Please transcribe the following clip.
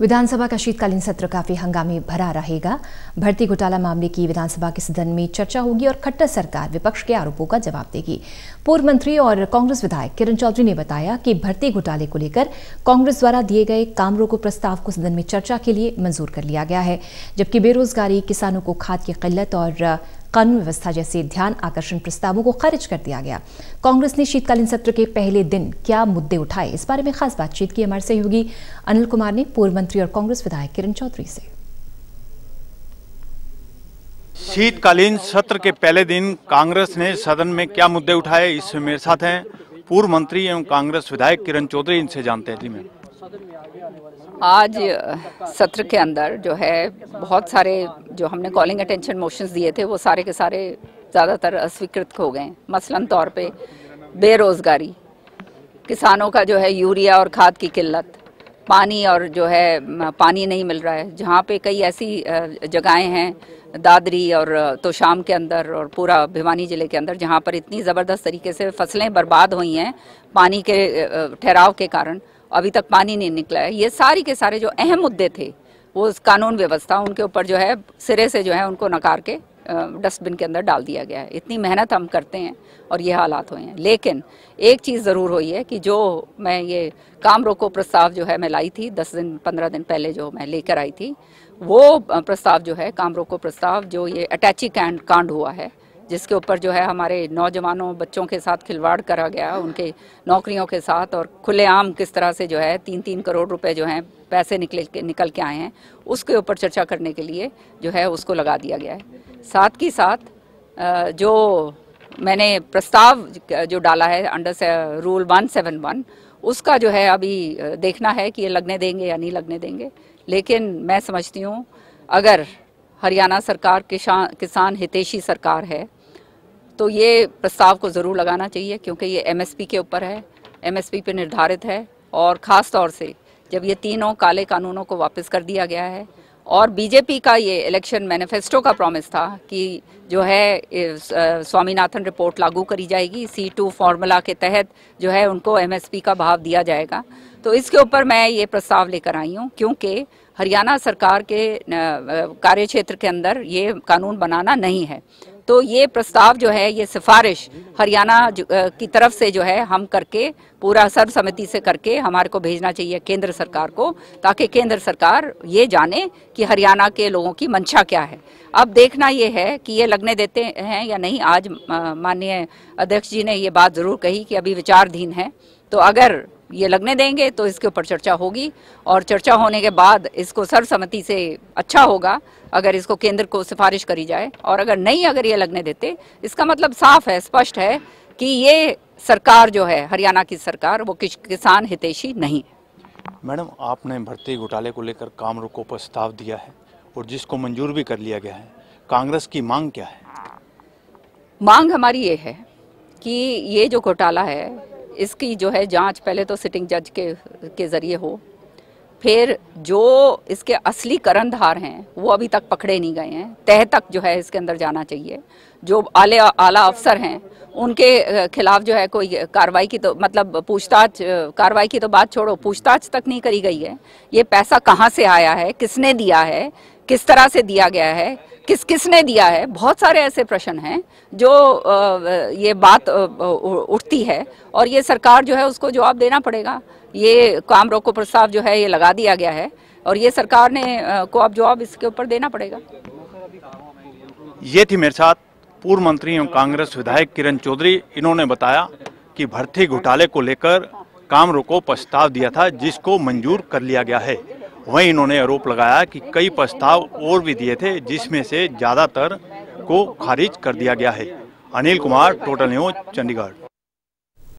विधानसभा का शीतकालीन सत्र काफी हंगामे भरा रहेगा भर्ती घोटाला मामले की विधानसभा के सदन में चर्चा होगी और खट्टर सरकार विपक्ष के आरोपों का जवाब देगी पूर्व मंत्री और कांग्रेस विधायक किरण चौधरी ने बताया कि भर्ती घोटाले को लेकर कांग्रेस द्वारा दिए गए काम रोको प्रस्ताव को सदन में चर्चा के लिए मंजूर कर लिया गया है जबकि बेरोजगारी किसानों को खाद की किल्लत और कानून व्यवस्था जैसे ध्यान आकर्षण प्रस्तावों को खारिज कर दिया गया कांग्रेस ने शीतकालीन सत्र के पहले दिन क्या मुद्दे उठाए इस बारे में खास बातचीत की हमारे सहयोगी अनिल कुमार ने पूर्व मंत्री और कांग्रेस विधायक किरण चौधरी से शीतकालीन सत्र के पहले दिन कांग्रेस ने सदन में क्या मुद्दे उठाए इसमें मेरे साथ हैं पूर्व मंत्री एवं कांग्रेस विधायक किरण चौधरी इनसे जानते हैं जी मैम आज सत्र के अंदर जो है बहुत सारे जो हमने कॉलिंग अटेंशन मोशंस दिए थे वो सारे के सारे ज़्यादातर अस्वीकृत हो गए मसलन तौर पे बेरोज़गारी किसानों का जो है यूरिया और खाद की किल्लत पानी और जो है पानी नहीं मिल रहा है जहाँ पे कई ऐसी जगहें हैं दादरी और तोशाम के अंदर और पूरा भिवानी ज़िले के अंदर जहाँ पर इतनी ज़बरदस्त तरीके से फसलें बर्बाद हुई हैं पानी के ठहराव के कारण अभी तक पानी नहीं निकला है ये सारी के सारे जो अहम मुद्दे थे वो कानून व्यवस्था उनके ऊपर जो है सिरे से जो है उनको नकार के डस्टबिन के अंदर डाल दिया गया है इतनी मेहनत हम करते हैं और ये हालात हुए हैं लेकिन एक चीज़ ज़रूर हुई है कि जो मैं ये काम रोको प्रस्ताव जो है मैं लाई थी दस दिन पंद्रह दिन पहले जो मैं लेकर आई थी वो प्रस्ताव जो है काम रोको प्रस्ताव जो ये अटैची कांड हुआ है जिसके ऊपर जो है हमारे नौजवानों बच्चों के साथ खिलवाड़ करा गया उनके नौकरियों के साथ और खुलेआम किस तरह से जो है तीन तीन करोड़ रुपए जो हैं पैसे निकले के निकल के आए हैं उसके ऊपर चर्चा करने के लिए जो है उसको लगा दिया गया है साथ ही साथ जो मैंने प्रस्ताव जो डाला है under rule one seven one उसका जो है अभी देखना है कि ये लगने देंगे या नहीं लगने देंगे लेकिन मैं समझती हूँ अगर हरियाणा सरकार किसान किसान हितेशी सरकार है तो ये प्रस्ताव को ज़रूर लगाना चाहिए क्योंकि ये एमएसपी के ऊपर है एमएसपी पे निर्धारित है और ख़ास तौर से जब ये तीनों काले कानूनों को वापस कर दिया गया है और बीजेपी का ये इलेक्शन मैनिफेस्टो का प्रॉमिस था कि जो है स्वामीनाथन रिपोर्ट लागू करी जाएगी सी टू फार्मूला के तहत जो है उनको एमएसपी का भाव दिया जाएगा तो इसके ऊपर मैं ये प्रस्ताव लेकर आई हूँ क्योंकि हरियाणा सरकार के कार्य क्षेत्र के अंदर ये कानून बनाना नहीं है तो ये प्रस्ताव जो है ये सिफारिश हरियाणा की तरफ से जो है हम करके पूरा सर्व समिति से करके हमारे को भेजना चाहिए केंद्र सरकार को ताकि केंद्र सरकार ये जाने कि हरियाणा के लोगों की मंशा क्या है अब देखना ये है कि ये लगने देते हैं या नहीं आज माननीय अध्यक्ष जी ने ये बात ज़रूर कही कि अभी विचारधीन है तो अगर ये लगने देंगे तो इसके ऊपर चर्चा होगी और चर्चा होने के बाद इसको सर्वसम्मति से अच्छा होगा अगर इसको केंद्र को सिफारिश करी जाए और अगर नहीं अगर ये लगने देते इसका मतलब साफ है स्पष्ट है कि ये सरकार जो है हरियाणा की सरकार वो किसान हितेशी नहीं मैडम आपने भर्ती घोटाले को लेकर काम रुको प्रस्ताव दिया है और जिसको मंजूर भी कर लिया गया है कांग्रेस की मांग क्या है मांग हमारी ये है कि ये जो घोटाला है इसकी जो है जांच पहले तो सिटिंग जज के के ज़रिए हो फिर जो इसके असली करणधार हैं वो अभी तक पकड़े नहीं गए हैं तह तक जो है इसके अंदर जाना चाहिए जो आले आला अफसर हैं उनके खिलाफ जो है कोई कार्रवाई की तो मतलब पूछताछ कार्रवाई की तो बात छोड़ो पूछताछ तक नहीं करी गई है ये पैसा कहाँ से आया है किसने दिया है किस तरह से दिया गया है किस किस ने दिया है बहुत सारे ऐसे प्रश्न हैं जो ये बात उठती है और ये सरकार जो है उसको जवाब देना पड़ेगा ये काम रोको प्रस्ताव जो है ये लगा दिया गया है और ये सरकार ने को अब जवाब इसके ऊपर देना पड़ेगा ये थी मेरे साथ पूर्व मंत्री एवं कांग्रेस विधायक किरण चौधरी इन्होंने बताया कि भर्ती घोटाले को लेकर काम रोको प्रस्ताव दिया था जिसको मंजूर कर लिया गया है वहीं इन्होंने आरोप लगाया कि कई प्रस्ताव और भी दिए थे जिसमें से ज़्यादातर को खारिज कर दिया गया है अनिल कुमार टोटल न्यूज चंडीगढ़